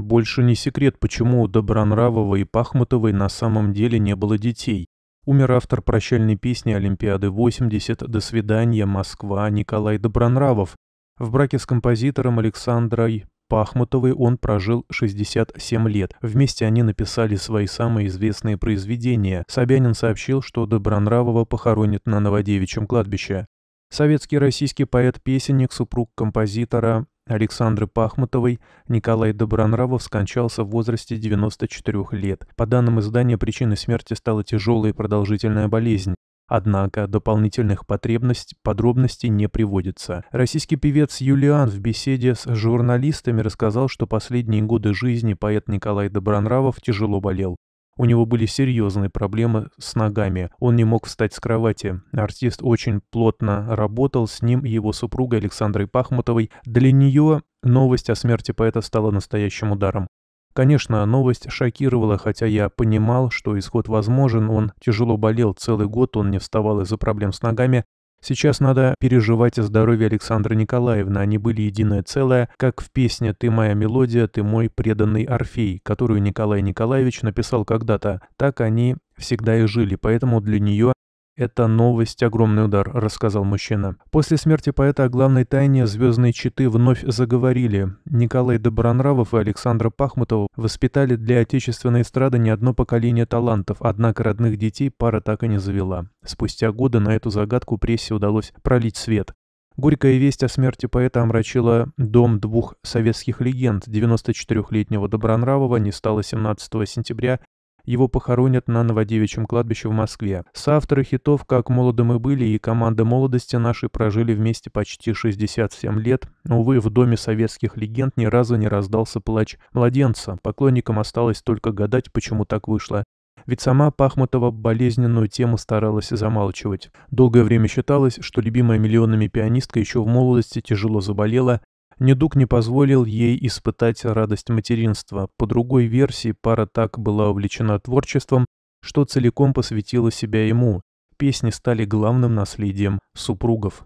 Больше не секрет, почему у Добронравова и Пахмутовой на самом деле не было детей. Умер автор прощальной песни «Олимпиады-80» «До свидания, Москва» Николай Добронравов. В браке с композитором Александрой Пахмутовой он прожил 67 лет. Вместе они написали свои самые известные произведения. Собянин сообщил, что Добронравова похоронят на Новодевичьем кладбище. Советский российский поэт-песенник, супруг композитора Александры Пахмутовой Николай Добронравов скончался в возрасте 94 лет. По данным издания, причиной смерти стала тяжелая и продолжительная болезнь. Однако дополнительных потребностей подробностей не приводится. Российский певец Юлиан в беседе с журналистами рассказал, что последние годы жизни поэт Николай Добронравов тяжело болел. У него были серьезные проблемы с ногами. Он не мог встать с кровати. Артист очень плотно работал с ним и его супругой Александрой Пахмутовой. Для нее новость о смерти поэта стала настоящим ударом. Конечно, новость шокировала, хотя я понимал, что исход возможен, он тяжело болел, целый год он не вставал из-за проблем с ногами, Сейчас надо переживать о здоровье Александра Николаевна. Они были единое целое, как в песне «Ты моя мелодия, ты мой преданный Орфей», которую Николай Николаевич написал когда-то. Так они всегда и жили, поэтому для нее «Это новость, огромный удар», — рассказал мужчина. После смерти поэта о главной тайне «Звездные читы» вновь заговорили. Николай Добронравов и Александра Пахмутова воспитали для отечественной эстрады не одно поколение талантов, однако родных детей пара так и не завела. Спустя годы на эту загадку прессе удалось пролить свет. Горькая весть о смерти поэта омрачила дом двух советских легенд. 94-летнего Добронравова не стало 17 сентября его похоронят на Новодевичьем кладбище в Москве. С Соавторы хитов «Как молоды мы были» и «Команда молодости» наши прожили вместе почти 67 лет. Увы, в Доме советских легенд ни разу не раздался плач младенца. Поклонникам осталось только гадать, почему так вышло. Ведь сама Пахмутова болезненную тему старалась замалчивать. Долгое время считалось, что любимая миллионами пианистка еще в молодости тяжело заболела, Недуг не позволил ей испытать радость материнства. По другой версии, пара так была увлечена творчеством, что целиком посвятила себя ему. Песни стали главным наследием супругов.